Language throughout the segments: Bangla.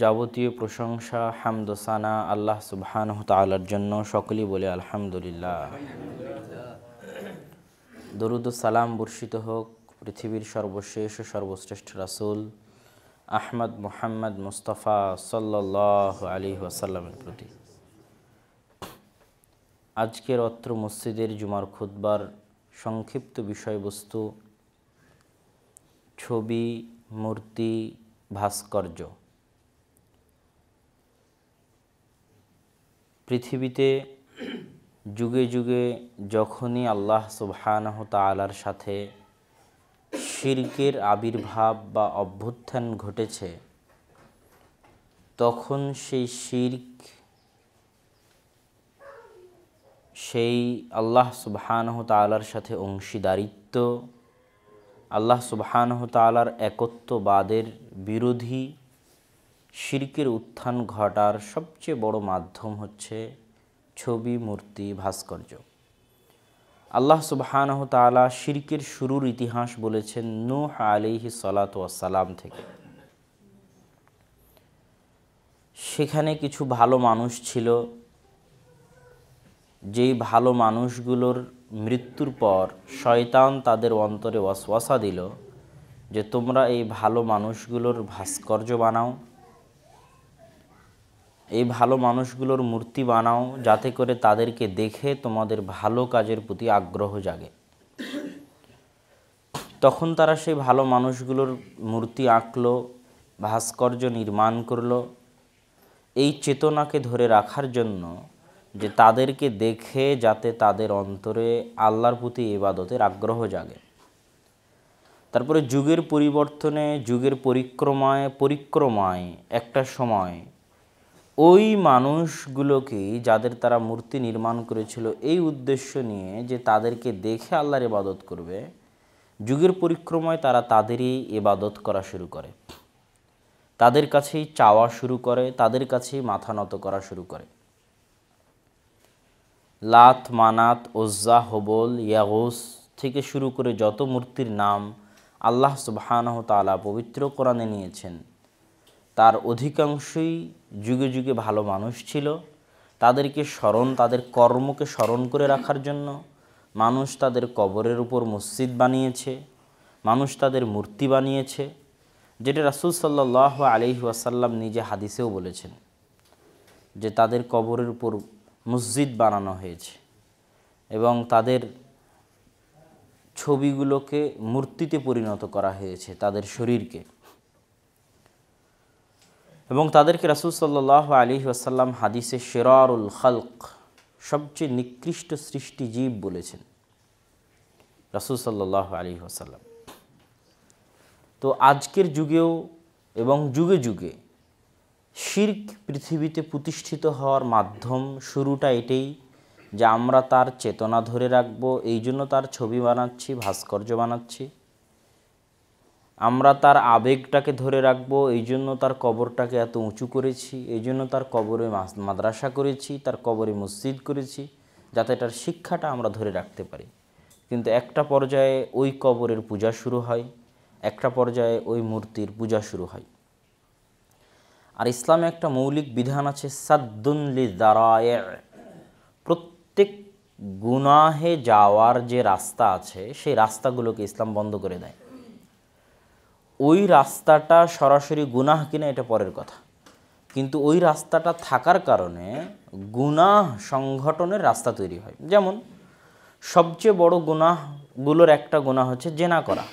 যাবতীয় প্রশংসা হামদোসানা আল্লাহ সুবহান তালার জন্য সকলেই বলে আলহামদুলিল্লাহ দরুদ সালাম বর্ষিত হোক পৃথিবীর সর্বশেষ ও সর্বশ্রেষ্ঠ রাসুল আহমদ মোহাম্মদ মুস্তফা সাল্লাহ আলী ওয়াসাল্লামের প্রতি আজকের অত্র মসজিদের জুমার খুদ্বার সংক্ষিপ্ত বিষয়বস্তু ছবি মূর্তি ভাস্কর্য পৃথিবীতে যুগে যুগে যখনই আল্লাহ সুবহানাহ তালার সাথে শির্কের আবির্ভাব বা অভ্যুত্থান ঘটেছে তখন সেই শির্ক সেই আল্লাহ সুবহানহ তালার সাথে অংশীদারিত্ব আল্লাহ সুবহানহ তালার একত্ববাদের বিরোধী শিরকের উত্থান ঘটার সবচেয়ে বড় মাধ্যম হচ্ছে ছবি মূর্তি ভাস্কর্য আল্লাহ সুবাহানহ তালা শিরকের শুরুর ইতিহাস বলেছেন নুহ আলিহি সালাত সালাম থেকে সেখানে কিছু ভালো মানুষ ছিল যেই ভালো মানুষগুলোর মৃত্যুর পর শয়তান তাদের অন্তরে ওয়াসওয়াসা দিল যে তোমরা এই ভালো মানুষগুলোর ভাস্কর্য বানাও এই ভালো মানুষগুলোর মূর্তি বানাও যাতে করে তাদেরকে দেখে তোমাদের ভালো কাজের প্রতি আগ্রহ জাগে তখন তারা সেই ভালো মানুষগুলোর মূর্তি আঁকলো ভাস্কর্য নির্মাণ করলো এই চেতনাকে ধরে রাখার জন্য যে তাদেরকে দেখে যাতে তাদের অন্তরে আল্লাহর প্রতি ইবাদতের আগ্রহ জাগে তারপরে যুগের পরিবর্তনে যুগের পরিক্রমায় পরিক্রমায় একটা সময় ওই মানুষগুলোকে যাদের তারা মূর্তি নির্মাণ করেছিল এই উদ্দেশ্য নিয়ে যে তাদেরকে দেখে আল্লাহর ইবাদত করবে যুগের পরিক্রমায় তারা তাদেরই ইবাদত করা শুরু করে তাদের কাছেই চাওয়া শুরু করে তাদের কাছেই মাথা নত করা শুরু করে লাত মানাত ওজ্জা হবল ইয়াগোস থেকে শুরু করে যত মূর্তির নাম আল্লাহ সুবাহানহ তালা পবিত্র কোরআনে নিয়েছেন তার অধিকাংশই যুগে যুগে ভালো মানুষ ছিল তাদেরকে স্মরণ তাদের কর্মকে স্মরণ করে রাখার জন্য মানুষ তাদের কবরের উপর মসজিদ বানিয়েছে মানুষ তাদের মূর্তি বানিয়েছে যেটা রাসুল সাল্লাহ আলহি ওয়াসাল্লাম নিজে হাদিসেও বলেছেন যে তাদের কবরের উপর মসজিদ বানানো হয়েছে এবং তাদের ছবিগুলোকে মূর্তিতে পরিণত করা হয়েছে তাদের শরীরকে এবং তাদেরকে রাসুল সাল্লাহ আলী আসাল্লাম হাদিসে শেরারুল খালক সবচেয়ে নিকৃষ্ট সৃষ্টি জীব বলেছেন রাসুল সাল্লাহ আলী আসাল্লাম তো আজকের যুগেও এবং যুগে যুগে শির্ক পৃথিবীতে প্রতিষ্ঠিত হওয়ার মাধ্যম শুরুটা এটাই যে আমরা তার চেতনা ধরে রাখব এই জন্য তার ছবি বানাচ্ছি ভাস্কর্য বানাচ্ছি আমরা তার আবেগটাকে ধরে রাখবো এই জন্য তার কবরটাকে এত উঁচু করেছি এই জন্য তার কবরে মাদ্রাসা করেছি তার কবরে মসজিদ করেছি যাতে তার শিক্ষাটা আমরা ধরে রাখতে পারি কিন্তু একটা পর্যায়ে ওই কবরের পূজা শুরু হয় একটা পর্যায়ে ওই মূর্তির পূজা শুরু হয় আর ইসলামে একটা মৌলিক বিধান আছে সাদ্দুল্লি দারায় প্রত্যেক গুনাহে যাওয়ার যে রাস্তা আছে সেই রাস্তাগুলোকে ইসলাম বন্ধ করে দেয় ওই রাস্তাটা সরাসরি গুনাহ কিনা এটা পরের কথা কিন্তু ওই রাস্তাটা থাকার কারণে গুনাহ সংগঠনের রাস্তা তৈরি হয় যেমন সবচেয়ে বড় গুনাহগুলোর একটা গুনাহ হচ্ছে জেনা করা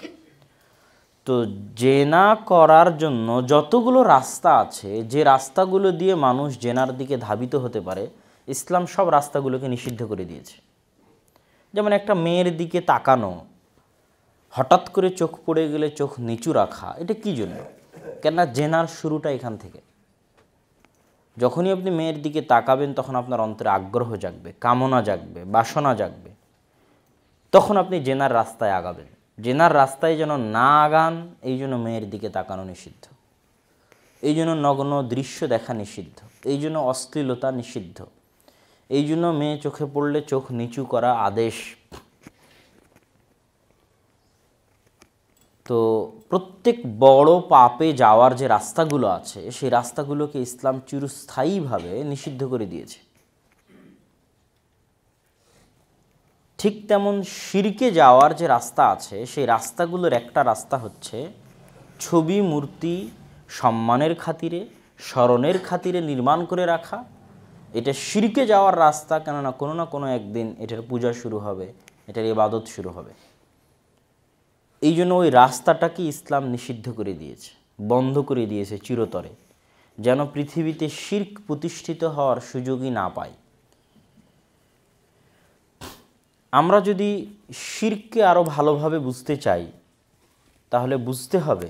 তো জেনা করার জন্য যতগুলো রাস্তা আছে যে রাস্তাগুলো দিয়ে মানুষ জেনার দিকে ধাবিত হতে পারে ইসলাম সব রাস্তাগুলোকে নিষিদ্ধ করে দিয়েছে যেমন একটা মেয়ের দিকে তাকানো হঠাৎ করে চোখ পড়ে গেলে চোখ নিচু রাখা এটা কি জন্য কেননা জেনার শুরুটা এখান থেকে যখনই আপনি মেয়ের দিকে তাকাবেন তখন আপনার অন্তরে আগ্রহ জাগবে কামনা জাগবে বাসনা জাগবে তখন আপনি জেনার রাস্তায় আগাবেন জেনার রাস্তায় যেন না আগান এই জন্য মেয়ের দিকে তাকানো নিষিদ্ধ এই জন্য নগ্ন দৃশ্য দেখা নিষিদ্ধ এই জন্য অশ্লীলতা নিষিদ্ধ এই জন্য মেয়ে চোখে পড়লে চোখ নিচু করা আদেশ তো প্রত্যেক বড় পাপে যাওয়ার যে রাস্তাগুলো আছে সেই রাস্তাগুলোকে ইসলাম চিরস্থায়ীভাবে নিষিদ্ধ করে দিয়েছে ঠিক তেমন সিরকে যাওয়ার যে রাস্তা আছে সেই রাস্তাগুলোর একটা রাস্তা হচ্ছে ছবি মূর্তি সম্মানের খাতিরে স্মরণের খাতিরে নির্মাণ করে রাখা এটা শিরকে যাওয়ার রাস্তা কেননা কোনো না কোনো একদিন এটার পূজা শুরু হবে এটার ইবাদত শুরু হবে এই জন্য ওই রাস্তাটাকে ইসলাম নিষিদ্ধ করে দিয়েছে বন্ধ করে দিয়েছে চিরতরে যেন পৃথিবীতে শির্ক প্রতিষ্ঠিত হওয়ার সুযোগই না পায় আমরা যদি শির্ককে আরও ভালোভাবে বুঝতে চাই তাহলে বুঝতে হবে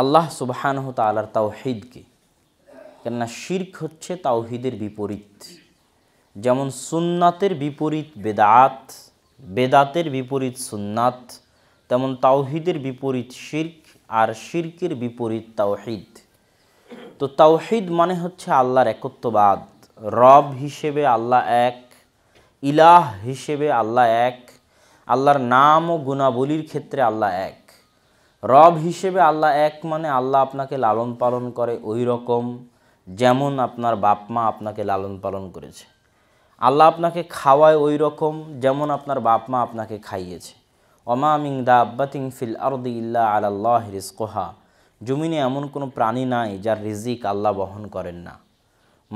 আল্লাহ সুবাহানহ তালার তাওহিদকে কেননা শির্ক হচ্ছে তাওহিদের বিপরীত যেমন সুন্নাতের বিপরীত বেদাত বেদাতের বিপরীত সুন্নাত তেমন তাওহিদের বিপরীত শির্ক আর শির্কের বিপরীত তাওহিদ তো তাওহিদ মানে হচ্ছে আল্লাহর একত্ববাদ রব হিসেবে আল্লাহ এক ইলাহ হিসেবে আল্লাহ এক আল্লাহর নাম ও গুণাবলীর ক্ষেত্রে আল্লাহ এক রব হিসেবে আল্লাহ এক মানে আল্লাহ আপনাকে লালন পালন করে ওই রকম যেমন আপনার বাপ মা আপনাকে লালন পালন করেছে আল্লাহ আপনাকে খাওয়ায় ওই রকম যেমন আপনার বাপ মা আপনাকে খাইয়েছে অমা মিং দা আব্বাতিং ফিল আরদি ইল্লা আল্লাহ রিজকোহা জমিনে এমন কোনো প্রাণী নাই যার রিজিক আল্লাহ বহন করেন না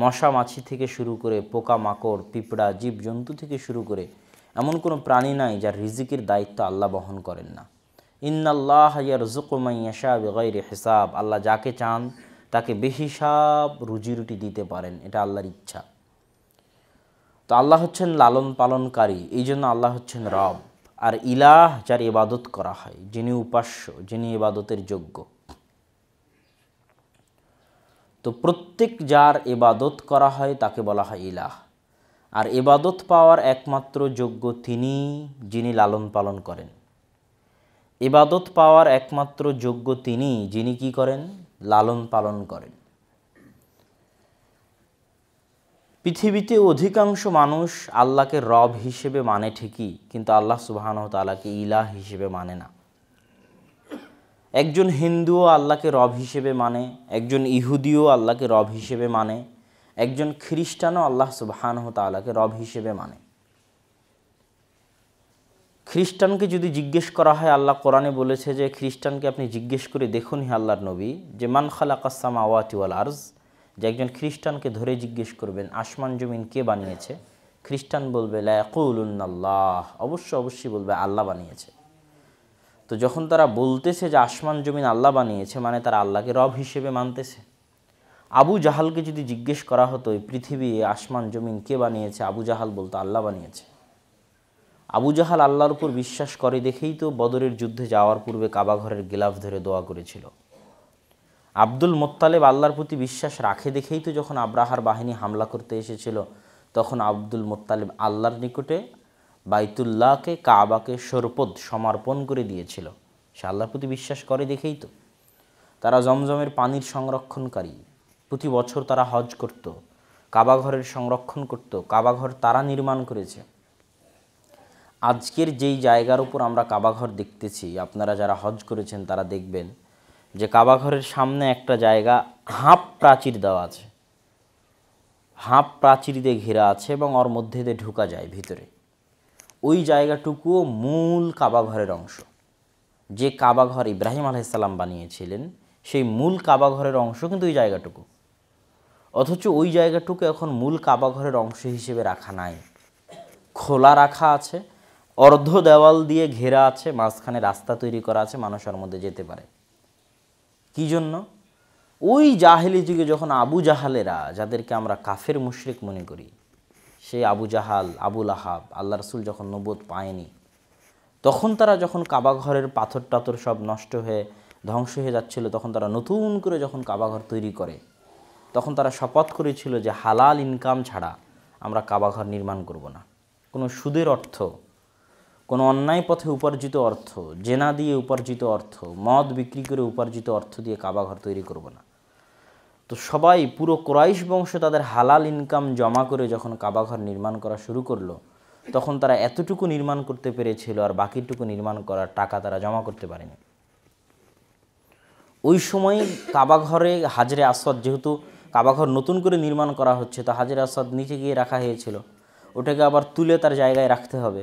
মশা মাছি থেকে শুরু করে পোকা মাকড় পিঁপড়া জীবজন্তু থেকে শুরু করে এমন কোনো প্রাণী নাই যার রিজিকের দায়িত্ব আল্লাহ বহন করেন না ইন্নাল্লাহ ইয়ার জুকুমাইয়াশা বেগৈর হিসাব আল্লাহ যাকে চান তাকে বেহিসাব রুজি রুটি দিতে পারেন এটা আল্লাহর ইচ্ছা তো আল্লাহ হচ্ছেন লালন পালনকারী এই জন্য আল্লাহ হচ্ছেন রব আর ইলাহ যার ইবাদত করা হয় যিনি উপাস্য যিনি ইবাদতের যোগ্য তো প্রত্যেক যার ইবাদত করা হয় তাকে বলা হয় ইলাহ আর ইবাদত পাওয়ার একমাত্র যোগ্য তিনি যিনি লালন পালন করেন ইবাদত পাওয়ার একমাত্র যোগ্য তিনি যিনি কি করেন লালন পালন করেন পৃথিবীতে অধিকাংশ মানুষ আল্লাহকে রব হিসেবে মানে ঠিকই কিন্তু আল্লাহ সুবাহানহ তালাকে ইলাহ হিসেবে মানে না একজন হিন্দুও আল্লাহকে রব হিসেবে মানে একজন ইহুদিও আল্লাহকে রব হিসেবে মানে একজন খ্রিস্টানও আল্লাহ সুবাহানহ তালাকে রব হিসেবে মানে খ্রিস্টানকে যদি জিজ্ঞেস করা হয় আল্লাহ কোরআনে বলেছে যে খ্রিস্টানকে আপনি জিজ্ঞেস করে দেখুন হে আল্লাহর নবী যে মান খালাকাসাম আওয়াতিওয়াল আর্জ যে একজন খ্রিস্টানকে ধরে জিজ্ঞেস করবেন আসমান জমিন কে বানিয়েছে খ্রিস্টান বলবে লায়াকুল্লাহ অবশ্য অবশ্যই বলবে আল্লাহ বানিয়েছে তো যখন তারা বলতেছে যে আসমান জমিন আল্লাহ বানিয়েছে মানে তারা আল্লাহকে রব হিসেবে মানতেছে আবু জাহালকে যদি জিজ্ঞেস করা হতো এই পৃথিবী আসমান জমিন কে বানিয়েছে আবু জাহাল বলতো আল্লাহ বানিয়েছে আবু জাহাল আল্লাহর উপর বিশ্বাস করে দেখেই তো বদরের যুদ্ধে যাওয়ার পূর্বে কাবাঘরের গিলাফ ধরে দোয়া করেছিল আব্দুল মোত্তালেব আল্লাহর প্রতি বিশ্বাস রাখে দেখেই তো যখন আব্রাহার বাহিনী হামলা করতে এসেছিল তখন আব্দুল মোত্তালেব আল্লাহর নিকটে বাইতুল্লাহকে কাবাকে সরপদ সমর্পণ করে দিয়েছিল সে আল্লাহর প্রতি বিশ্বাস করে দেখেই তো তারা জমজমের পানির সংরক্ষণকারী প্রতি বছর তারা হজ করত কাবাঘরের সংরক্ষণ করত কাবাঘর তারা নির্মাণ করেছে আজকের যেই জায়গার উপর আমরা কাবাঘর দেখতেছি আপনারা যারা হজ করেছেন তারা দেখবেন যে কাবাঘরের সামনে একটা জায়গা হাঁপ প্রাচীর দেওয়া আছে হাঁপ প্রাচীর দিয়ে ঘেরা আছে এবং ওর মধ্যে দিয়ে ঢুকা যায় ভিতরে ওই জায়গাটুকুও মূল কাবাঘরের অংশ যে কাবাঘর ইব্রাহিম আলাইসাল্লাম বানিয়েছিলেন সেই মূল কাবাঘরের অংশ কিন্তু ওই জায়গাটুকু অথচ ওই জায়গাটুকু এখন মূল কাবাঘরের অংশ হিসেবে রাখা নাই খোলা রাখা আছে অর্ধ দেওয়াল দিয়ে ঘেরা আছে মাঝখানে রাস্তা তৈরি করা আছে মানুষ ওর মধ্যে যেতে পারে কি জন্য ওই জাহেলি যুগে যখন আবু জাহালেরা যাদেরকে আমরা কাফের মুশরিক মনে করি সেই আবু জাহাল আবুল আহাব আল্লাহ রসুল যখন নবোদ পায়নি তখন তারা যখন কাবা ঘরের পাথর টাথর সব নষ্ট হয়ে ধ্বংস হয়ে যাচ্ছিল তখন তারা নতুন করে যখন কাবাঘর তৈরি করে তখন তারা শপথ করেছিল যে হালাল ইনকাম ছাড়া আমরা কাবাঘর নির্মাণ করব না কোনো সুদের অর্থ কোনো অন্যায় পথে উপার্জিত অর্থ জেনা দিয়ে উপার্জিত অর্থ মদ বিক্রি করে উপার্জিত অর্থ দিয়ে কাবাঘর তৈরি করব না তো সবাই পুরো ক্রাইশ বংশ তাদের হালাল ইনকাম জমা করে যখন কাবাঘর নির্মাণ করা শুরু করলো তখন তারা এতটুকু নির্মাণ করতে পেরেছিল আর বাকিটুকু নির্মাণ করার টাকা তারা জমা করতে পারেনি ওই সময় কাবাঘরে হাজরে আসাদ যেহেতু কাবাঘর নতুন করে নির্মাণ করা হচ্ছে তো হাজরে আসাদ নিচে গিয়ে রাখা হয়েছিল ওটাকে আবার তুলে তার জায়গায় রাখতে হবে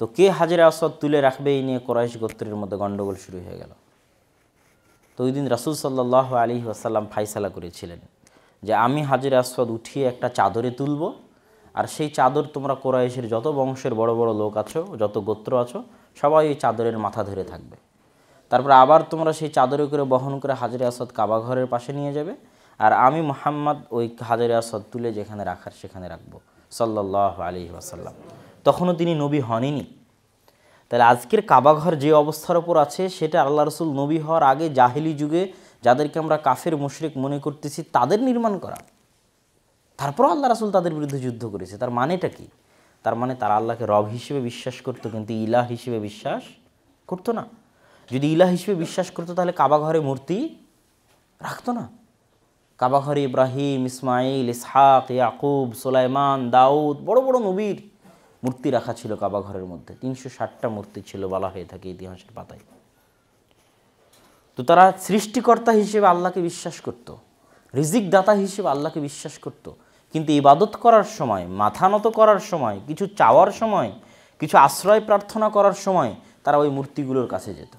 তো কে হাজরে আসাদ তুলে রাখবে এই নিয়ে কোরাইশ গোত্রের মধ্যে গণ্ডগোল শুরু হয়ে গেল তো ওই দিন রাসুল সাল্লাহ আলী আসাল্লাম ফাইসালা করেছিলেন যে আমি হাজরে আসাদ উঠিয়ে একটা চাদরে তুলব আর সেই চাদর তোমরা কোরাইশের যত বংশের বড় বড় লোক আছো যত গোত্র আছো সবাই ওই চাদরের মাথা ধরে থাকবে তারপর আবার তোমরা সেই চাদরে করে বহন করে হাজরে আসাদ কাবা ঘরের পাশে নিয়ে যাবে আর আমি মোহাম্মদ ওই হাজরে আসাদ তুলে যেখানে রাখার সেখানে রাখবো সাল্লাহ আলী আসাল্লাম তখনও তিনি নবী হননি তাহলে আজকের কাবাঘর যে অবস্থার ওপর আছে সেটা আল্লাহ রসুল নবী হওয়ার আগে জাহিলি যুগে যাদেরকে আমরা কাফের মুশরিক মনে করতেছি তাদের নির্মাণ করা তারপরও আল্লাহ রসুল তাদের বিরুদ্ধে যুদ্ধ করেছে তার মানেটা কি তার মানে তারা আল্লাহকে রব হিসেবে বিশ্বাস করতো কিন্তু ইলাহ হিসেবে বিশ্বাস করতো না যদি ইলাহ হিসেবে বিশ্বাস করতো তাহলে কাবাঘরে মূর্তি রাখতো না কাবাঘরে ইব্রাহিম ইসমাইল ইসহাক ইয়াকুব সোলাইমান দাউদ বড় বড় নবীর মূর্তি রাখা ছিল কাবাঘরের মধ্যে তিনশো ষাটটা মূর্তি ছিল বলা হয়ে থাকে ইতিহাসের পাতায় তো তারা সৃষ্টিকর্তা হিসেবে আল্লাহকে বিশ্বাস করত রিজিক দাতা হিসেবে আল্লাহকে বিশ্বাস করত কিন্তু ইবাদত করার সময় মাথা নত করার সময় কিছু চাওয়ার সময় কিছু আশ্রয় প্রার্থনা করার সময় তারা ওই মূর্তিগুলোর কাছে যেত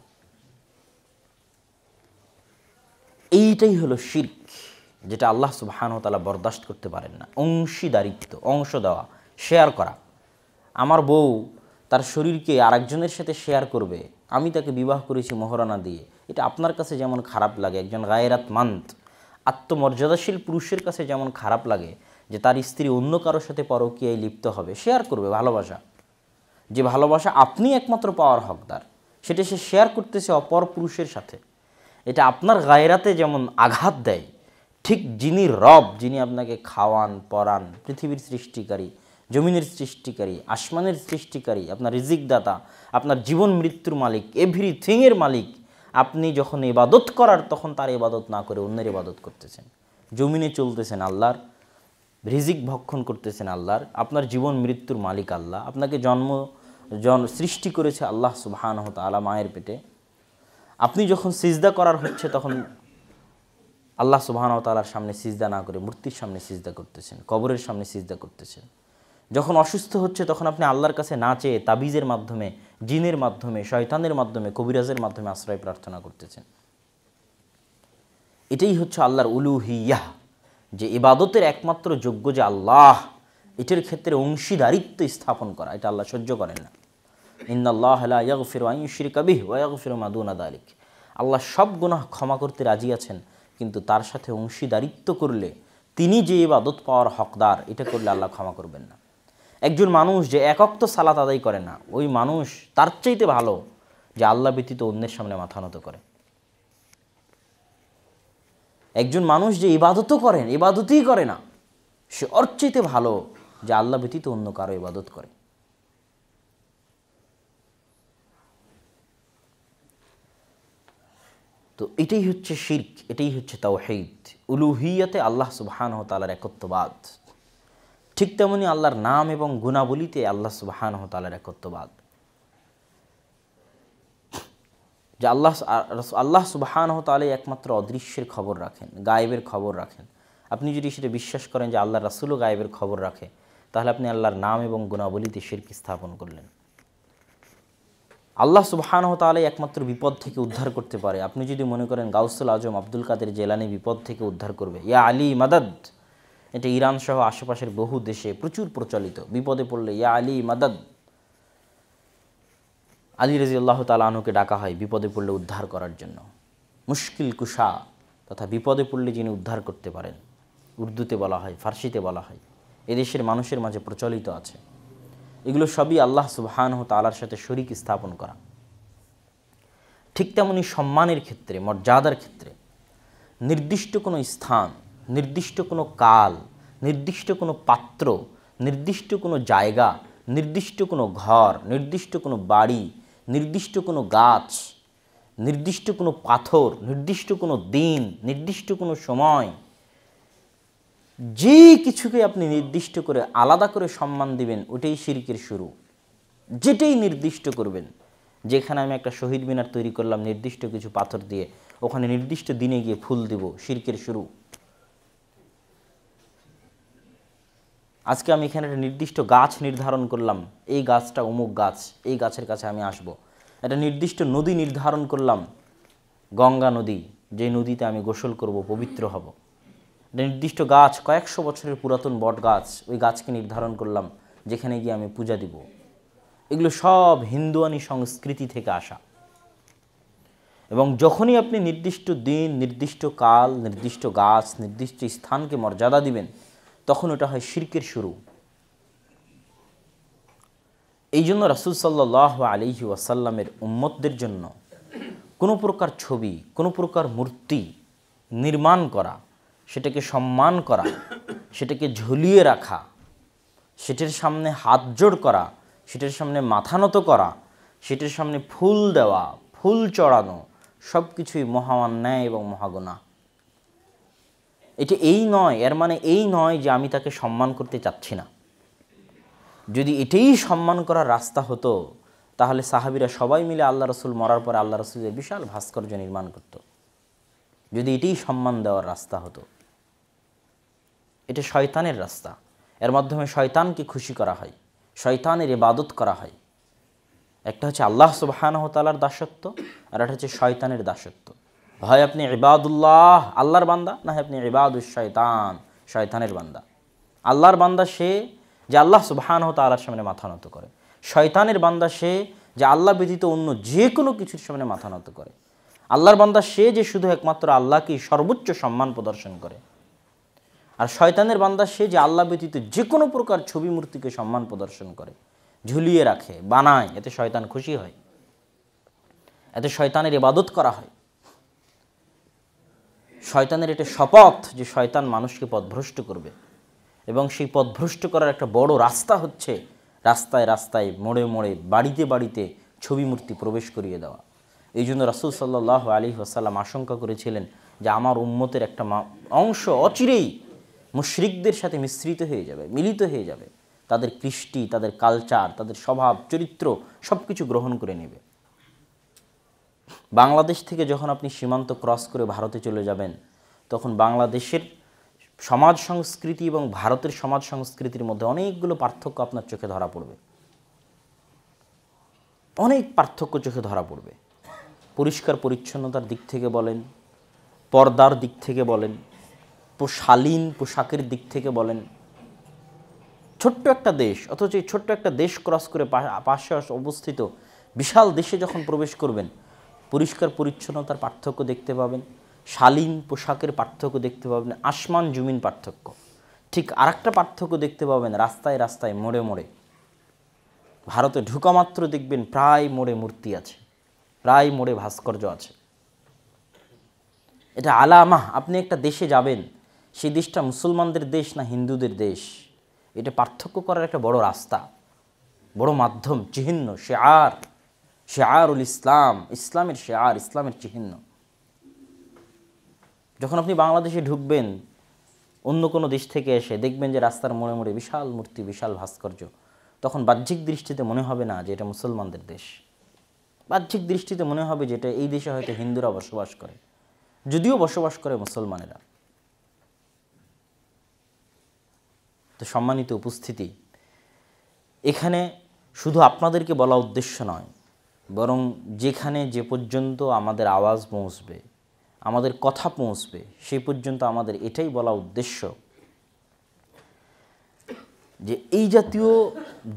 এইটাই হলো শির্ক যেটা আল্লাহ সুবাহানতালা বরদাস্ত করতে পারেন না অংশীদারিত্ব অংশ দেওয়া শেয়ার করা আমার বউ তার শরীরকে আরেকজনের সাথে শেয়ার করবে আমি তাকে বিবাহ করেছি মহরানা দিয়ে এটা আপনার কাছে যেমন খারাপ লাগে একজন গায়েরাত মান্ত আত্মমর্যাদাশীল পুরুষের কাছে যেমন খারাপ লাগে যে তার স্ত্রী অন্য কারোর সাথে পরকীয়ায় লিপ্ত হবে শেয়ার করবে ভালোবাসা যে ভালোবাসা আপনি একমাত্র পাওয়ার হকদার সেটা সে শেয়ার করতেছে অপর পুরুষের সাথে এটা আপনার গায়েরাতে যেমন আঘাত দেয় ঠিক যিনি রব যিনি আপনাকে খাওয়ান পরান পৃথিবীর সৃষ্টিকারী জমিনের সৃষ্টিকারী আসমানের সৃষ্টিকারী আপনার রিজিকদাতা আপনার জীবন মৃত্যুর মালিক এভরিথিংয়ের মালিক আপনি যখন ইবাদত করার তখন তার ইবাদত না করে অন্যের ইবাদত করতেছেন জমিনে চলতেছেন আল্লাহর রিজিক ভক্ষণ করতেছেন আল্লাহর আপনার জীবন মৃত্যুর মালিক আল্লাহ আপনাকে জন্ম জন সৃষ্টি করেছে আল্লাহ হত আলা মায়ের পেটে আপনি যখন সিজদা করার হচ্ছে তখন আল্লাহ সুবাহান তালার সামনে সিজদা না করে মূর্তির সামনে সিজদা করতেছেন কবরের সামনে সিজদা করতেছেন যখন অসুস্থ হচ্ছে তখন আপনি আল্লাহর কাছে না চেয়ে তাবিজের মাধ্যমে জিনের মাধ্যমে শয়তানের মাধ্যমে কবিরাজের মাধ্যমে আশ্রয় প্রার্থনা করতেছেন এটাই হচ্ছে আল্লাহর উলুহিয়াহ যে ইবাদতের একমাত্র যোগ্য যে আল্লাহ এটার ক্ষেত্রে অংশীদারিত্ব স্থাপন করা এটা আল্লাহ সহ্য করেন না ইন্দাল্লাহফির মাদুনা আল্লাহ সব গুনাহ ক্ষমা করতে রাজি আছেন কিন্তু তার সাথে অংশীদারিত্ব করলে তিনি যে ইবাদত পাওয়ার হকদার এটা করলে আল্লাহ ক্ষমা করবেন না একজন মানুষ যে একক তো সালাত আদায় করে না ওই মানুষ তার চাইতে ভালো যে আল্লাহ ব্যতীত অন্যের সামনে মাথা নত করে একজন মানুষ যে ইবাদতও করেন ইবাদতই করে না সে চাইতে ভালো যে আল্লাহ ব্যতীত অন্য কারো ইবাদত করে তো এটাই হচ্ছে শির্ক এটাই হচ্ছে তাওহিদ উলুহিয়াতে আল্লাহ সুবহান তালার একত্ববাদ ঠিক তেমনি আল্লাহর নাম এবং গুণাবলিতে আল্লাহ সুবাহান তালার একত্ববাদ যে আল্লাহ আল্লাহ সুবাহান তালে একমাত্র অদৃশ্যের খবর রাখেন গায়েবের খবর রাখেন আপনি যদি সেটা বিশ্বাস করেন যে আল্লাহ রাসুলও গায়েবের খবর রাখে তাহলে আপনি আল্লাহর নাম এবং গুণাবলিতে শির্ক স্থাপন করলেন আল্লাহ সুবহান তালে একমাত্র বিপদ থেকে উদ্ধার করতে পারে আপনি যদি মনে করেন গাউসুল আজম আব্দুল কাদের জেলানি বিপদ থেকে উদ্ধার করবে ইয়া আলী মাদাদ এটা ইরান সহ আশেপাশের বহু দেশে প্রচুর প্রচলিত বিপদে পড়লে ইয়া আলী মাদাদ আলী রাজি আল্লাহ তালাহনুকে ডাকা হয় বিপদে পড়লে উদ্ধার করার জন্য মুশকিল কুষা তথা বিপদে পড়লে যিনি উদ্ধার করতে পারেন উর্দুতে বলা হয় ফার্সিতে বলা হয় এদেশের মানুষের মাঝে প্রচলিত আছে এগুলো সবই আল্লাহ সুবহান ও তালার সাথে শরিক স্থাপন করা ঠিক তেমনি সম্মানের ক্ষেত্রে মর্যাদার ক্ষেত্রে নির্দিষ্ট কোনো স্থান নির্দিষ্ট কোনো কাল নির্দিষ্ট কোনো পাত্র নির্দিষ্ট কোনো জায়গা নির্দিষ্ট কোনো ঘর নির্দিষ্ট কোনো বাড়ি নির্দিষ্ট কোনো গাছ নির্দিষ্ট কোনো পাথর নির্দিষ্ট কোনো দিন নির্দিষ্ট কোনো সময় যে কিছুকে আপনি নির্দিষ্ট করে আলাদা করে সম্মান দিবেন ওটাই শিরকের শুরু যেটাই নির্দিষ্ট করবেন যেখানে আমি একটা শহীদ মিনার তৈরি করলাম নির্দিষ্ট কিছু পাথর দিয়ে ওখানে নির্দিষ্ট দিনে গিয়ে ফুল দিব শিরকের শুরু আজকে আমি এখানে একটা নির্দিষ্ট গাছ নির্ধারণ করলাম এই গাছটা অমুক গাছ এই গাছের কাছে আমি আসব। একটা নির্দিষ্ট নদী নির্ধারণ করলাম গঙ্গা নদী যে নদীতে আমি গোসল করব পবিত্র হব একটা নির্দিষ্ট গাছ কয়েকশো বছরের পুরাতন বট গাছ ওই গাছকে নির্ধারণ করলাম যেখানে গিয়ে আমি পূজা দিব এগুলো সব হিন্দুয়ানি সংস্কৃতি থেকে আসা এবং যখনই আপনি নির্দিষ্ট দিন নির্দিষ্ট কাল নির্দিষ্ট গাছ নির্দিষ্ট স্থানকে মর্যাদা দিবেন তখন ওটা হয় শির্কের শুরু এই জন্য রাসুল সাল্লাহ আলিহি ওয়াসাল্লামের উম্মতদের জন্য কোনো প্রকার ছবি কোনো প্রকার মূর্তি নির্মাণ করা সেটাকে সম্মান করা সেটাকে ঝুলিয়ে রাখা সেটির সামনে হাত জোড় করা সেটির সামনে মাথা নত করা সেটির সামনে ফুল দেওয়া ফুল চড়ানো সব কিছুই মহামান্যায় এবং মহাগুণা এটি এই নয় এর মানে এই নয় যে আমি তাকে সম্মান করতে চাচ্ছি না যদি এটাই সম্মান করার রাস্তা হতো তাহলে সাহাবিরা সবাই মিলে আল্লাহ রসুল মরার পরে আল্লাহ রসুল বিশাল ভাস্কর্য নির্মাণ করত যদি এটাই সম্মান দেওয়ার রাস্তা হতো এটা শয়তানের রাস্তা এর মাধ্যমে শয়তানকে খুশি করা হয় শয়তানের ইবাদত করা হয় একটা হচ্ছে আল্লাহ তালার দাসত্ব আর একটা হচ্ছে শয়তানের দাসত্ব হয় আপনি ইবাদুল্লাহ আল্লাহর বান্দা না হয় আপনি ইবাদুস শয়তান শয়তানের বান্দা আল্লাহর বান্দা সে যে আল্লাহ সুবাহান হতো আল্লাহর সামনে মাথা নত করে শয়তানের বান্দা সে যে আল্লাহ ব্যতীত অন্য যে কোনো কিছুর সামনে মাথা নত করে আল্লাহর বান্দা সে যে শুধু একমাত্র আল্লাহকেই সর্বোচ্চ সম্মান প্রদর্শন করে আর শয়তানের বান্দা সে যে আল্লাহ ব্যতীত যে কোনো প্রকার ছবি মূর্তিকে সম্মান প্রদর্শন করে ঝুলিয়ে রাখে বানায় এতে শয়তান খুশি হয় এতে শয়তানের ইবাদত করা হয় শয়তানের এটা শপথ যে শয়তান মানুষকে পথভ্রষ্ট করবে এবং সেই পথভ্রষ্ট করার একটা বড় রাস্তা হচ্ছে রাস্তায় রাস্তায় মোড়ে মোড়ে বাড়িতে বাড়িতে ছবি মূর্তি প্রবেশ করিয়ে দেওয়া এই জন্য রাসুল সাল্লাহ আলী আসাল্লাম আশঙ্কা করেছিলেন যে আমার উম্মতের একটা অংশ অচিরেই মুশ্রিকদের সাথে মিশ্রিত হয়ে যাবে মিলিত হয়ে যাবে তাদের কৃষ্টি তাদের কালচার তাদের স্বভাব চরিত্র সব কিছু গ্রহণ করে নেবে বাংলাদেশ থেকে যখন আপনি সীমান্ত ক্রস করে ভারতে চলে যাবেন তখন বাংলাদেশের সমাজ সংস্কৃতি এবং ভারতের সমাজ সংস্কৃতির মধ্যে অনেকগুলো পার্থক্য আপনার চোখে ধরা পড়বে অনেক পার্থক্য চোখে ধরা পড়বে পরিষ্কার পরিচ্ছন্নতার দিক থেকে বলেন পর্দার দিক থেকে বলেন শালীন পোশাকের দিক থেকে বলেন ছোট্ট একটা দেশ অথচ এই ছোট্ট একটা দেশ ক্রস করে পাশে অবস্থিত বিশাল দেশে যখন প্রবেশ করবেন পরিষ্কার পরিচ্ছন্নতার পার্থক্য দেখতে পাবেন শালীন পোশাকের পার্থক্য দেখতে পাবেন আসমান জমিন পার্থক্য ঠিক আর পার্থক্য দেখতে পাবেন রাস্তায় রাস্তায় মোড়ে মোড়ে ভারতে ঢুকা মাত্র দেখবেন প্রায় মোড়ে মূর্তি আছে প্রায় মোড়ে ভাস্কর্য আছে এটা আলামাহ আপনি একটা দেশে যাবেন সেই দেশটা মুসলমানদের দেশ না হিন্দুদের দেশ এটা পার্থক্য করার একটা বড় রাস্তা বড় মাধ্যম চিহ্ন সে আর শেয়ারুল ইসলাম ইসলামের শেয়ার ইসলামের চিহ্ন যখন আপনি বাংলাদেশে ঢুকবেন অন্য কোনো দেশ থেকে এসে দেখবেন যে রাস্তার মোড়ে মোড়ে বিশাল মূর্তি বিশাল ভাস্কর্য তখন বাহ্যিক দৃষ্টিতে মনে হবে না যে এটা মুসলমানদের দেশ বাহ্যিক দৃষ্টিতে মনে হবে যে এটা এই দেশে হয়তো হিন্দুরা বসবাস করে যদিও বসবাস করে মুসলমানেরা তো সম্মানিত উপস্থিতি এখানে শুধু আপনাদেরকে বলা উদ্দেশ্য নয় বরং যেখানে যে পর্যন্ত আমাদের আওয়াজ পৌঁছবে আমাদের কথা পৌঁছবে সেই পর্যন্ত আমাদের এটাই বলা উদ্দেশ্য যে এই জাতীয়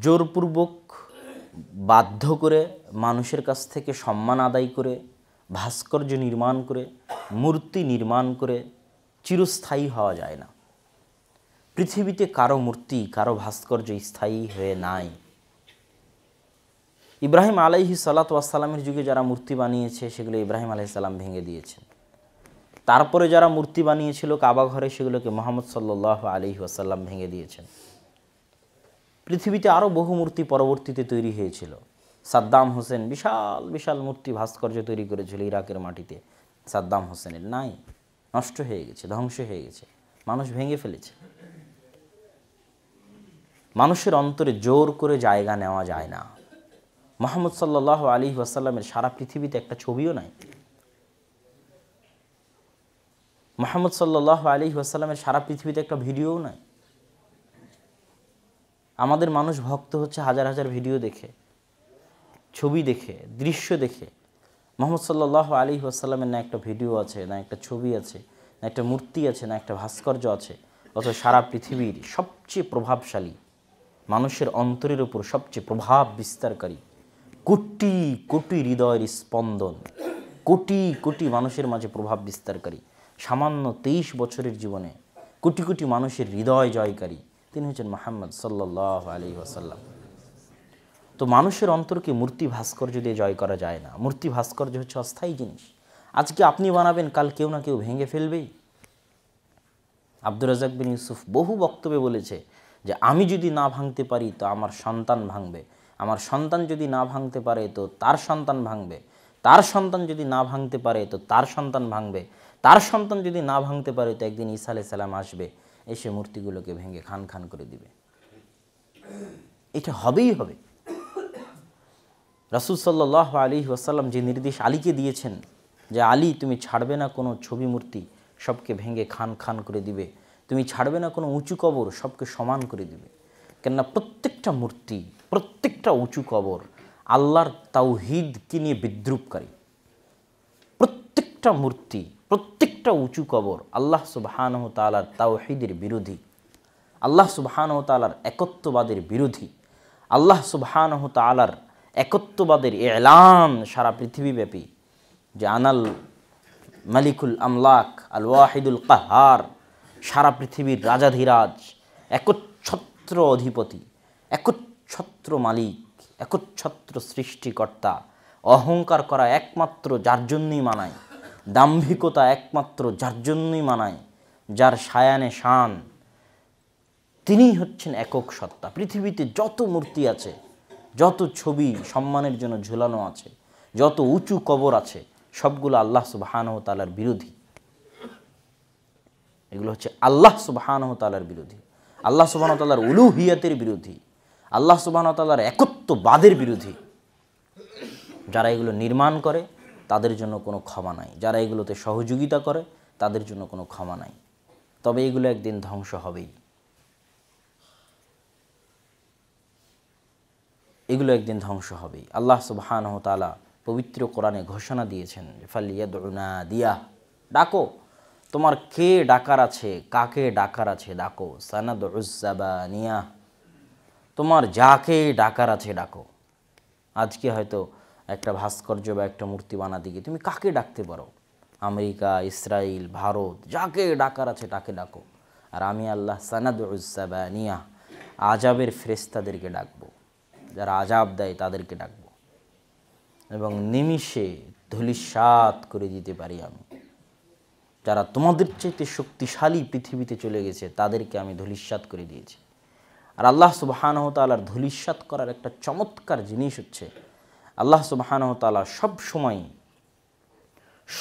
জোরপূর্বক বাধ্য করে মানুষের কাছ থেকে সম্মান আদায় করে ভাস্কর্য নির্মাণ করে মূর্তি নির্মাণ করে চিরস্থায়ী হওয়া যায় না পৃথিবীতে কারো মূর্তি কারো ভাস্কর্য স্থায়ী হয়ে নাই ইব্রাহিম আলাইহি সালাত ওয়াসালামের যুগে যারা মূর্তি বানিয়েছে সেগুলো ইব্রাহিম আলাইসাল্লাম ভেঙে দিয়েছেন তারপরে যারা মূর্তি বানিয়েছিল কাবা ঘরে সেগুলোকে মোহাম্মদ সাল্লাহ আলি ওয়াসাল্লাম ভেঙে দিয়েছেন পৃথিবীতে আরও বহু মূর্তি পরবর্তীতে তৈরি হয়েছিল সাদ্দাম হোসেন বিশাল বিশাল মূর্তি ভাস্কর্য তৈরি করেছিল ইরাকের মাটিতে সাদ্দাম হোসেনের নাই নষ্ট হয়ে গেছে ধ্বংস হয়ে গেছে মানুষ ভেঙে ফেলেছে মানুষের অন্তরে জোর করে জায়গা নেওয়া যায় না মাহমুদ সাল্লাহ আলী ওয়াসাল্লামের সারা পৃথিবীতে একটা ছবিও নাই মাহমুদ সাল্লাহ আলী ওয়াসাল্লামের সারা পৃথিবীতে একটা ভিডিওও নাই আমাদের মানুষ ভক্ত হচ্ছে হাজার হাজার ভিডিও দেখে ছবি দেখে দৃশ্য দেখে মোহাম্মদ সাল্লাহ আলী ওয়াসাল্লামের না একটা ভিডিও আছে না একটা ছবি আছে না একটা মূর্তি আছে না একটা ভাস্কর্য আছে অথচ সারা পৃথিবীর সবচেয়ে প্রভাবশালী মানুষের অন্তরের উপর সবচেয়ে প্রভাব বিস্তারকারী কোটি কোটি হৃদয়ের স্পন্দন কোটি কোটি মানুষের মাঝে প্রভাব বিস্তারকারী সামান্য তেইশ বছরের জীবনে কোটি কোটি মানুষের হৃদয় জয়কারী তিনি হচ্ছেন মাহমদ সাল্লাহ আলী ওয়াসাল্লাম তো মানুষের অন্তরকে মূর্তি ভাস্কর্য দিয়ে জয় করা যায় না মূর্তি ভাস্কর্য হচ্ছে অস্থায়ী জিনিস আজকে আপনি বানাবেন কাল কেউ না কেউ ভেঙে ফেলবেই আব্দুর রাজাক বিন ইউসুফ বহু বক্তব্যে বলেছে যে আমি যদি না ভাঙতে পারি তো আমার সন্তান ভাঙবে আমার সন্তান যদি না ভাঙতে পারে তো তার সন্তান ভাঙবে তার সন্তান যদি না ভাঙতে পারে তো তার সন্তান ভাঙবে তার সন্তান যদি না ভাঙতে পারে তো একদিন ঈসা সালাম আসবে এসে মূর্তিগুলোকে ভেঙে খান খান করে দিবে এটা হবেই হবে রাসুল সাল্লাহ আলী ওয়াসাল্লাম যে নির্দেশ আলীকে দিয়েছেন যে আলী তুমি ছাড়বে না কোনো ছবি মূর্তি সবকে ভেঙে খান খান করে দিবে তুমি ছাড়বে না কোনো উঁচু কবর সবকে সমান করে দিবে কেননা প্রত্যেকটা মূর্তি প্রত্যেকটা উঁচু কবর আল্লাহর তাওহিদকে নিয়ে বিদ্রুপকারী প্রত্যেকটা মূর্তি প্রত্যেকটা উঁচু কবর আল্লাহ সুবাহানহ তালার তাওহিদের বিরোধী আল্লাহ সুবাহানহ তালার একত্ববাদের বিরোধী আল্লাহ সুবাহানহ তালার একত্ববাদের এলান সারা পৃথিবীব্যাপী যে আনাল মালিকুল আমলাক আল ওয়াহিদুল কাহার সারা পৃথিবীর রাজাধিরাজ একচ্ছত্র অধিপতি একচ্ছ একচ্ছত্র মালিক একচ্ছত্র সৃষ্টিকর্তা অহংকার করা একমাত্র যার জন্যই মানায় দাম্ভিকতা একমাত্র যার জন্যই মানায় যার সায়ানে শান তিনিই হচ্ছেন একক সত্তা পৃথিবীতে যত মূর্তি আছে যত ছবি সম্মানের জন্য ঝুলানো আছে যত উঁচু কবর আছে সবগুলো আল্লাহ সুবাহানহ তালার বিরোধী এগুলো হচ্ছে আল্লাহ ও তালার বিরোধী আল্লাহ সুবাহানহ তালার উলুহিয়াতের বিরোধী আল্লাহ সুবাহতাল্লার একত্ববাদের বিরোধী যারা এগুলো নির্মাণ করে তাদের জন্য কোনো ক্ষমা নাই যারা এগুলোতে সহযোগিতা করে তাদের জন্য কোনো ক্ষমা নাই তবে এগুলো একদিন ধ্বংস হবেই এগুলো একদিন ধ্বংস হবেই আল্লাহ সুবাহান তালা পবিত্র কোরআনে ঘোষণা দিয়েছেন ফালিয়া দিয়া ডাকো তোমার কে ডাকার আছে কাকে ডাকার আছে ডাকো সানাদ উজ্জাবানিয়া তোমার যাকে ডাকার আছে ডাকো আজকে হয়তো একটা ভাস্কর্য বা একটা মূর্তি বানাতে গিয়ে তুমি কাকে ডাকতে পারো আমেরিকা ইসরায়েল ভারত যাকে ডাকার আছে তাকে ডাকো আর আমি আল্লাহ সানাদুজ্জাবানিয়া আজাবের ফ্রেস্তাদেরকে ডাকবো যারা আজাব দেয় তাদেরকে ডাকবো এবং নিমিষে ধুলিসাত করে দিতে পারি আমি যারা তোমাদের চাইতে শক্তিশালী পৃথিবীতে চলে গেছে তাদেরকে আমি ধুলিসাত করে দিয়েছি আর আল্লাহ সুবাহানহ তালার ধুলিস্বাত করার একটা চমৎকার জিনিস হচ্ছে আল্লাহ সুবাহানহ তালা সব সময়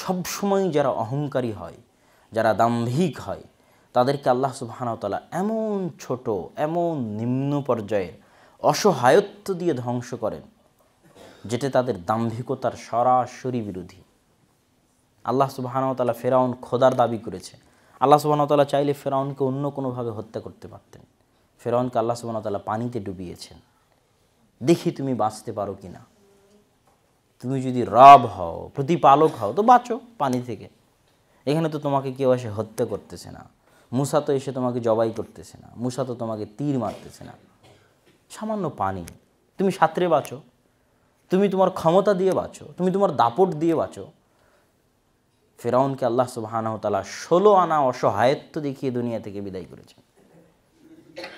সব সময় যারা অহংকারী হয় যারা দাম্ভিক হয় তাদেরকে আল্লাহ সুবাহানহ তালা এমন ছোট এমন নিম্ন পর্যায়ের অসহায়ত্ব দিয়ে ধ্বংস করেন যেটা তাদের দাম্ভিকতার সরাসরি বিরোধী আল্লাহ তালা ফেরাউন খোদার দাবি করেছে আল্লাহ তালা চাইলে ফেরাউনকে অন্য কোনোভাবে হত্যা করতে পারতেন ফেরাউনকে আল্লাহ সুবাহতাল্লাহ পানিতে ডুবিয়েছেন দেখি তুমি বাঁচতে পারো কি না তুমি যদি রব হও প্রতিপালক হও তো বাঁচো পানি থেকে এখানে তো তোমাকে কেউ এসে হত্যা করতেছে না মুসা তো এসে তোমাকে জবাই করতেছে না মুসা তো তোমাকে তীর মারতেছে না সামান্য পানি তুমি সাঁতরে বাঁচো তুমি তোমার ক্ষমতা দিয়ে বাঁচো তুমি তোমার দাপট দিয়ে বাঁচো ফেরাউনকে আল্লাহ সুবাহানাহতালা ষোলো আনা অসহায়ত্ব দেখিয়ে দুনিয়া থেকে বিদায় করেছেন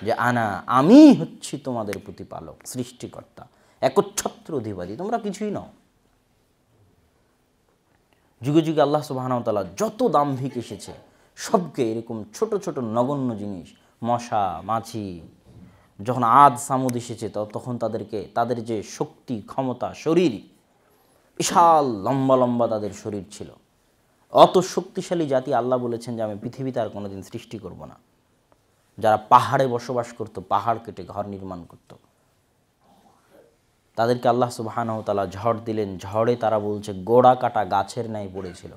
যে আনা আমি হচ্ছি তোমাদের প্রতিপালক সৃষ্টিকর্তা একচ্ছত্র অধিবাদী তোমরা কিছুই নও যুগে যুগে আল্লাহ সুবাহতালা যত দাম্ভিক এসেছে সবকে এরকম ছোট ছোট নগণ্য জিনিস মশা মাছি যখন আদ সামদ এসেছে তখন তাদেরকে তাদের যে শক্তি ক্ষমতা শরীর বিশাল লম্বা লম্বা তাদের শরীর ছিল অত শক্তিশালী জাতি আল্লাহ বলেছেন যে আমি পৃথিবীতে আর কোনোদিন সৃষ্টি করব না যারা পাহাড়ে বসবাস করত পাহাড় কেটে ঘর নির্মাণ করত তাদেরকে আল্লাহ সুবাহানাহ তালা ঝড় দিলেন ঝড়ে তারা বলছে গোড়া কাটা গাছের ন্যায় পড়েছিল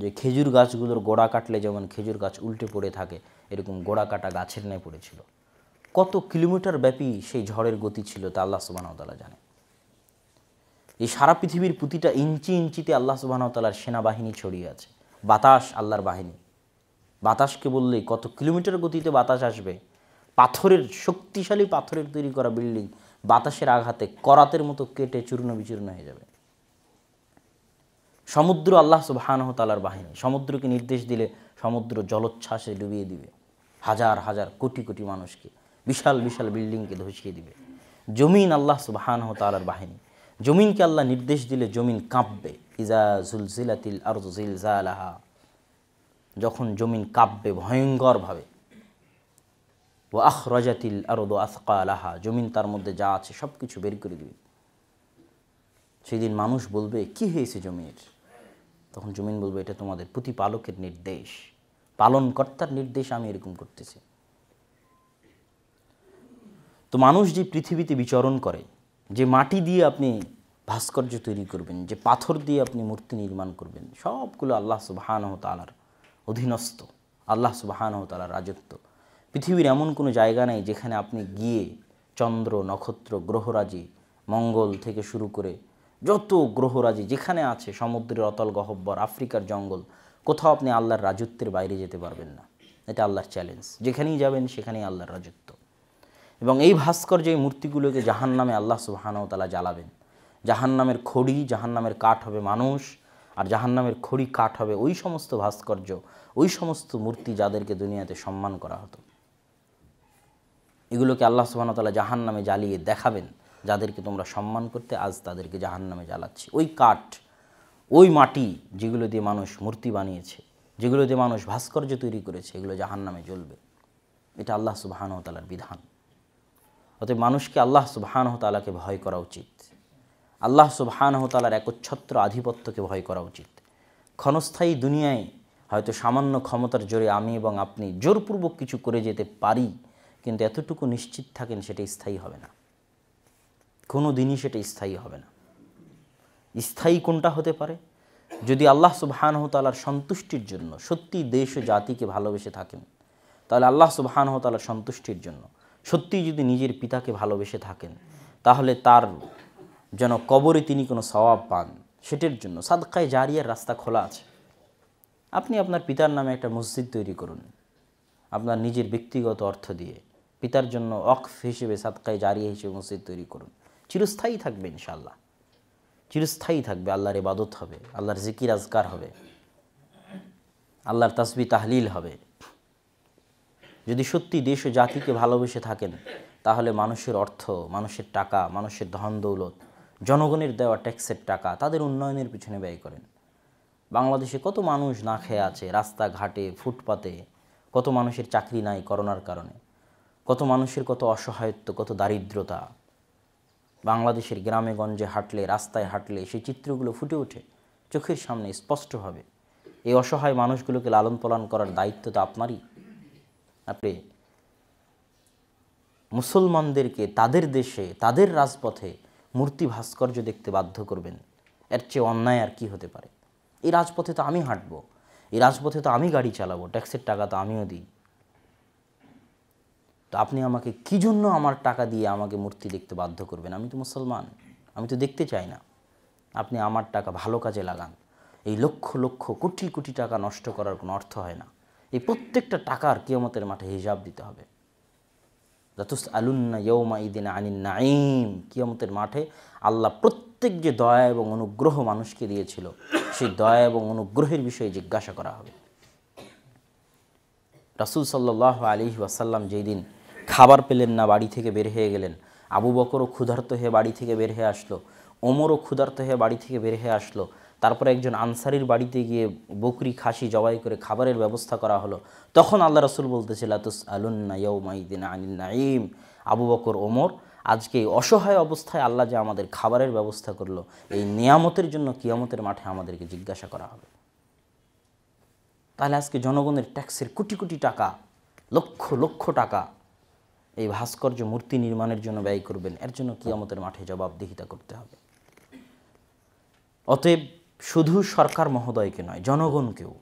যে খেজুর গাছগুলোর গোড়া কাটলে যেমন খেজুর গাছ উল্টে পড়ে থাকে এরকম গোড়া কাটা গাছের ন্যায় পড়েছিল কত কিলোমিটার ব্যাপী সেই ঝড়ের গতি ছিল তা আল্লাহ সুবাহতালা জানে এই সারা পৃথিবীর প্রতিটা ইঞ্চি ইঞ্চিতে আল্লাহ সুবাহতালার সেনাবাহিনী ছড়িয়ে আছে বাতাস আল্লাহর বাহিনী বাতাসকে বললে কত কিলোমিটার গতিতে বাতাস আসবে পাথরের শক্তিশালী পাথরের তৈরি করা বিল্ডিং বাতাসের আঘাতে করাতের মতো কেটে চূর্ণ বিচূর্ণ হয়ে যাবে সমুদ্র আল্লাহ সুবাহানহ তালার বাহিনী সমুদ্রকে নির্দেশ দিলে সমুদ্র জলোচ্ছ্বাসে ডুবিয়ে দিবে হাজার হাজার কোটি কোটি মানুষকে বিশাল বিশাল বিল্ডিংকে ধসিয়ে দিবে জমিন আল্লাহ সুবাহানহ তালার বাহিনী জমিনকে আল্লাহ নির্দেশ দিলে জমিন কাঁপবে ইজা জুলজিলাতিল আরজু আহা যখন জমিন কাঁপবে ভয়ঙ্করভাবে ও আহ রজাতিল আরদ আসকা আলাহা জমিন তার মধ্যে যা আছে সব কিছু বের করে দিবে সেদিন মানুষ বলবে কি হয়েছে জমির তখন জমিন বলবে এটা তোমাদের প্রতিপালকের নির্দেশ পালনকর্তার নির্দেশ আমি এরকম করতেছি তো মানুষ যে পৃথিবীতে বিচরণ করে যে মাটি দিয়ে আপনি ভাস্কর্য তৈরি করবেন যে পাথর দিয়ে আপনি মূর্তি নির্মাণ করবেন সবগুলো আল্লাহ সুবাহানহ তালার অধীনস্থ আল্লাহ ও তালার রাজত্ব পৃথিবীর এমন কোনো জায়গা নেই যেখানে আপনি গিয়ে চন্দ্র নক্ষত্র গ্রহরাজি মঙ্গল থেকে শুরু করে যত গ্রহরাজি যেখানে আছে সমুদ্রের অতল গহব্বর আফ্রিকার জঙ্গল কোথাও আপনি আল্লাহর রাজত্বের বাইরে যেতে পারবেন না এটা আল্লাহর চ্যালেঞ্জ যেখানেই যাবেন সেখানেই আল্লাহর রাজত্ব এবং এই ভাস্কর্য এই মূর্তিগুলোকে জাহান নামে আল্লাহ সুবাহানও তালা জ্বালাবেন জাহান নামের খড়ি জাহান নামের কাঠ হবে মানুষ আর জাহান্নামের খড়ি কাঠ হবে ওই সমস্ত ভাস্কর্য ওই সমস্ত মূর্তি যাদেরকে দুনিয়াতে সম্মান করা হতো এগুলোকে আল্লাহ সুবাহতালা জাহান নামে জ্বালিয়ে দেখাবেন যাদেরকে তোমরা সম্মান করতে আজ তাদেরকে জাহান নামে জ্বালাচ্ছি ওই কাঠ ওই মাটি যেগুলো দিয়ে মানুষ মূর্তি বানিয়েছে যেগুলো দিয়ে মানুষ ভাস্কর্য তৈরি করেছে এগুলো জাহান নামে জ্বলবে এটা আল্লাহ সুবাহানতালার বিধান অতএব মানুষকে আল্লাহ তালাকে ভয় করা উচিত আল্লাহ সুবাহানহতালার একচ্ছত্র আধিপত্যকে ভয় করা উচিত ক্ষণস্থায়ী দুনিয়ায় হয়তো সামান্য ক্ষমতার জোরে আমি এবং আপনি জোরপূর্বক কিছু করে যেতে পারি কিন্তু এতটুকু নিশ্চিত থাকেন সেটা স্থায়ী হবে না কোনো দিনই সেটা স্থায়ী হবে না স্থায়ী কোনটা হতে পারে যদি আল্লাহ সুবাহানহতালার সন্তুষ্টির জন্য সত্যি দেশ ও জাতিকে ভালোবেসে থাকেন তাহলে আল্লাহ সুবাহানহতালার সন্তুষ্টির জন্য সত্যি যদি নিজের পিতাকে ভালোবেসে থাকেন তাহলে তার যেন কবরে তিনি কোনো সওয়াব পান সেটির জন্য সাদকায় জারিয়ার রাস্তা খোলা আছে আপনি আপনার পিতার নামে একটা মসজিদ তৈরি করুন আপনার নিজের ব্যক্তিগত অর্থ দিয়ে পিতার জন্য অকফ হিসেবে সাদকায় জারিয়া হিসেবে মসজিদ তৈরি করুন চিরস্থায়ী থাকবে ইনশাল্লাহ চিরস্থায়ী থাকবে আল্লাহর ইবাদত হবে আল্লাহর জিকির আজকার হবে আল্লাহর তাসবি তাহলিল হবে যদি সত্যি দেশ ও জাতিকে ভালোবেসে থাকেন তাহলে মানুষের অর্থ মানুষের টাকা মানুষের ধন দৌলত জনগণের দেওয়া ট্যাক্সের টাকা তাদের উন্নয়নের পিছনে ব্যয় করেন বাংলাদেশে কত মানুষ না খেয়ে আছে রাস্তাঘাটে ফুটপাতে কত মানুষের চাকরি নাই করোনার কারণে কত মানুষের কত অসহায়ত্ব কত দারিদ্রতা বাংলাদেশের গ্রামে গঞ্জে হাঁটলে রাস্তায় হাঁটলে সেই চিত্রগুলো ফুটে ওঠে চোখের সামনে স্পষ্টভাবে এই অসহায় মানুষগুলোকে লালন পালন করার দায়িত্ব তো আপনারই আপনি মুসলমানদেরকে তাদের দেশে তাদের রাজপথে মূর্তি ভাস্কর্য দেখতে বাধ্য করবেন এর চেয়ে অন্যায় আর কি হতে পারে এই রাজপথে তো আমি হাঁটব এই রাজপথে তো আমি গাড়ি চালাবো ট্যাক্সের টাকা তো আমিও দিই তো আপনি আমাকে কী জন্য আমার টাকা দিয়ে আমাকে মূর্তি দেখতে বাধ্য করবেন আমি তো মুসলমান আমি তো দেখতে চাই না আপনি আমার টাকা ভালো কাজে লাগান এই লক্ষ লক্ষ কোটি কোটি টাকা নষ্ট করার কোনো অর্থ হয় না এই প্রত্যেকটা টাকার কিয়মতের মাঠে হিসাব দিতে হবে যথুস আলুন্না ইয়ৌমা ইদিন আনিন নাইম কিয়মতের মাঠে আল্লাহ প্রত্যেক যে দয়া এবং অনুগ্রহ মানুষকে দিয়েছিল সেই দয়া এবং অনুগ্রহের বিষয়ে জিজ্ঞাসা করা হবে রাসুল সাল্লাহ আলী ওয়াসাল্লাম যেই দিন খাবার পেলেন না বাড়ি থেকে বের হয়ে গেলেন আবু বকরও ক্ষুধার্ত হয়ে বাড়ি থেকে বের হয়ে আসলো ওমরও ক্ষুধার্ত হয়ে বাড়ি থেকে বের হয়ে আসলো তারপরে একজন আনসারির বাড়িতে গিয়ে বকরি খাসি জবাই করে খাবারের ব্যবস্থা করা হলো তখন আল্লাহ রসুল বলতেছিল আতুস আলুন্না আনিল নাইম আবু বকর ওমর আজকে এই অসহায় অবস্থায় আল্লাহ যে আমাদের খাবারের ব্যবস্থা করলো এই নিয়ামতের জন্য কিয়ামতের মাঠে আমাদেরকে জিজ্ঞাসা করা হবে তাহলে আজকে জনগণের ট্যাক্সের কোটি কোটি টাকা লক্ষ লক্ষ টাকা এই ভাস্কর্য মূর্তি নির্মাণের জন্য ব্যয় করবেন এর জন্য কিয়ামতের মাঠে জবাবদিহিতা করতে হবে অতএব শুধু সরকার মহোদয়কে নয় জনগণকেও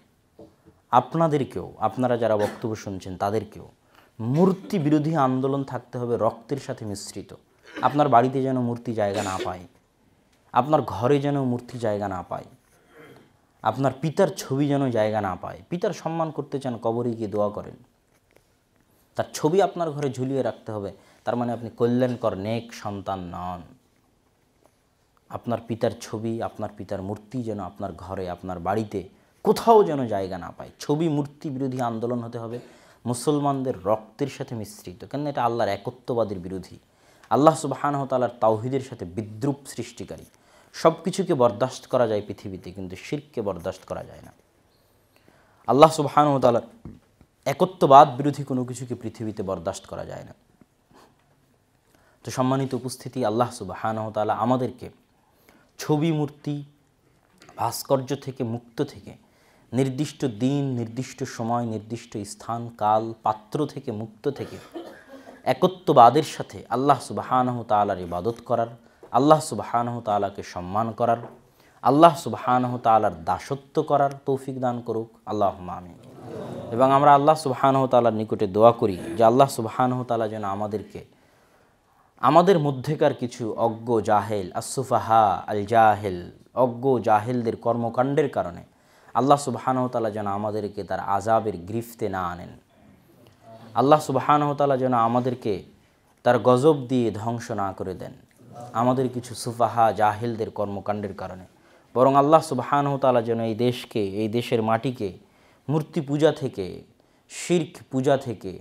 আপনাদেরকেও আপনারা যারা বক্তব্য শুনছেন তাদেরকেও মূর্তি বিরোধী আন্দোলন থাকতে হবে রক্তের সাথে মিশ্রিত আপনার বাড়িতে যেন মূর্তি জায়গা না পায় আপনার ঘরে যেন মূর্তি জায়গা না পায় আপনার পিতার ছবি যেন জায়গা না পায় পিতার সম্মান করতে চান কবরে গিয়ে দোয়া করেন তার ছবি আপনার ঘরে ঝুলিয়ে রাখতে হবে তার মানে আপনি কল্যাণকর নেক সন্তান নন আপনার পিতার ছবি আপনার পিতার মূর্তি যেন আপনার ঘরে আপনার বাড়িতে কোথাও যেন জায়গা না পায় ছবি মূর্তি বিরোধী আন্দোলন হতে হবে মুসলমানদের রক্তের সাথে মিশ্রিত কেন এটা আল্লাহর একত্ববাদের বিরোধী আল্লাহ হতালার তাওহিদের সাথে বিদ্রুপ সৃষ্টিকারী সব কিছুকে বরদাস্ত করা যায় পৃথিবীতে কিন্তু শিরকে বরদাস্ত করা যায় না আল্লাহ সুবাহানহতালার একত্ববাদ বিরোধী কোনো কিছুকে পৃথিবীতে বরদাস্ত করা যায় না তো সম্মানিত উপস্থিতি আল্লাহ হতালা আমাদেরকে ছবি মূর্তি ভাস্কর্য থেকে মুক্ত থেকে নির্দিষ্ট দিন নির্দিষ্ট সময় নির্দিষ্ট স্থান কাল পাত্র থেকে মুক্ত থেকে একত্ববাদের সাথে আল্লাহ সুবাহানহ তালার ইবাদত করার আল্লাহ সুবাহানহ তালাকে সম্মান করার আল্লাহ সুবাহানহ তালার দাসত্ব করার তৌফিক দান করুক আল্লাহ মামিন এবং আমরা আল্লাহ সুবাহানহ তালার নিকটে দোয়া করি যে আল্লাহ সুবাহানহ তালা যেন আমাদেরকে আমাদের মধ্যেকার কিছু অজ্ঞ জাহেল আসুফাহা আল জাহেল অজ্ঞ জাহেলদের কর্মকাণ্ডের কারণে আল্লাহ সুবাহানহতালা যেন আমাদেরকে তার আজাবের গ্রিফতে না আনেন আল্লাহ সুবাহানহতালা যেন আমাদেরকে তার গজব দিয়ে ধ্বংস না করে দেন আমাদের কিছু সুফাহা জাহেলদের কর্মকাণ্ডের কারণে বরং আল্লাহ সুবাহানহতালা যেন এই দেশকে এই দেশের মাটিকে মূর্তি পূজা থেকে শির্ক পূজা থেকে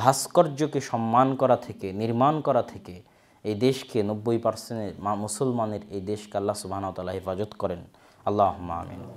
ভাস্কর্যকে সম্মান করা থেকে নির্মাণ করা থেকে এই দেশকে নব্বই পার্সেন্টের মুসলমানের এই দেশকে আল্লাহ সুবাহতাল্লাহ হেফাজত করেন আল্লাহ আমিন